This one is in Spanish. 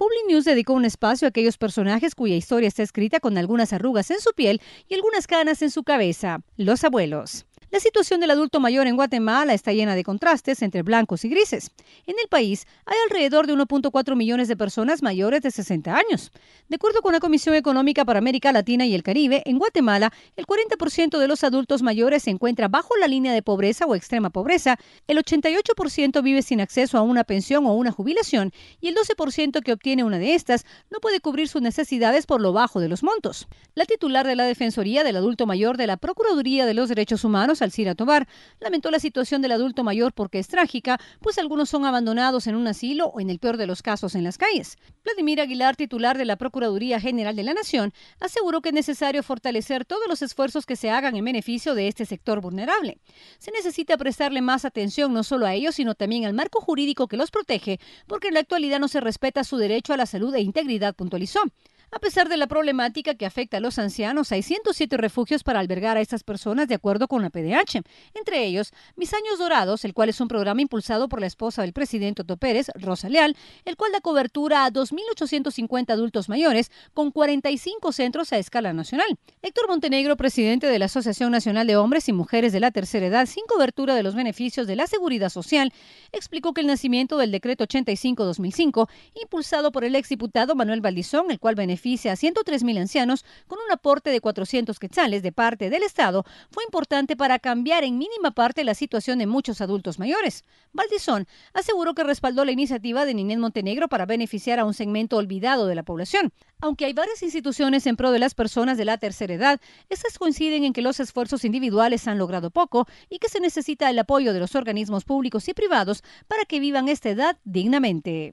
Public News dedicó un espacio a aquellos personajes cuya historia está escrita con algunas arrugas en su piel y algunas canas en su cabeza, los abuelos. La situación del adulto mayor en Guatemala está llena de contrastes entre blancos y grises. En el país hay alrededor de 1.4 millones de personas mayores de 60 años. De acuerdo con la Comisión Económica para América Latina y el Caribe, en Guatemala el 40% de los adultos mayores se encuentra bajo la línea de pobreza o extrema pobreza, el 88% vive sin acceso a una pensión o una jubilación y el 12% que obtiene una de estas no puede cubrir sus necesidades por lo bajo de los montos. La titular de la Defensoría del Adulto Mayor de la Procuraduría de los Derechos Humanos a Tobar, lamentó la situación del adulto mayor porque es trágica, pues algunos son abandonados en un asilo o, en el peor de los casos, en las calles. Vladimir Aguilar, titular de la Procuraduría General de la Nación, aseguró que es necesario fortalecer todos los esfuerzos que se hagan en beneficio de este sector vulnerable. Se necesita prestarle más atención no solo a ellos, sino también al marco jurídico que los protege, porque en la actualidad no se respeta su derecho a la salud e integridad, puntualizó. A pesar de la problemática que afecta a los ancianos, hay 107 refugios para albergar a estas personas de acuerdo con la PDH. Entre ellos, Mis Años Dorados, el cual es un programa impulsado por la esposa del presidente Otto Pérez, Rosa Leal, el cual da cobertura a 2.850 adultos mayores con 45 centros a escala nacional. Héctor Montenegro, presidente de la Asociación Nacional de Hombres y Mujeres de la Tercera Edad, sin cobertura de los beneficios de la seguridad social, explicó que el nacimiento del decreto 85-2005, impulsado por el exdiputado Manuel Valdizón, el cual beneficia beneficia a 103.000 ancianos con un aporte de 400 quetzales de parte del Estado fue importante para cambiar en mínima parte la situación de muchos adultos mayores. Valdizón aseguró que respaldó la iniciativa de Ninés Montenegro para beneficiar a un segmento olvidado de la población. Aunque hay varias instituciones en pro de las personas de la tercera edad, estas coinciden en que los esfuerzos individuales han logrado poco y que se necesita el apoyo de los organismos públicos y privados para que vivan esta edad dignamente.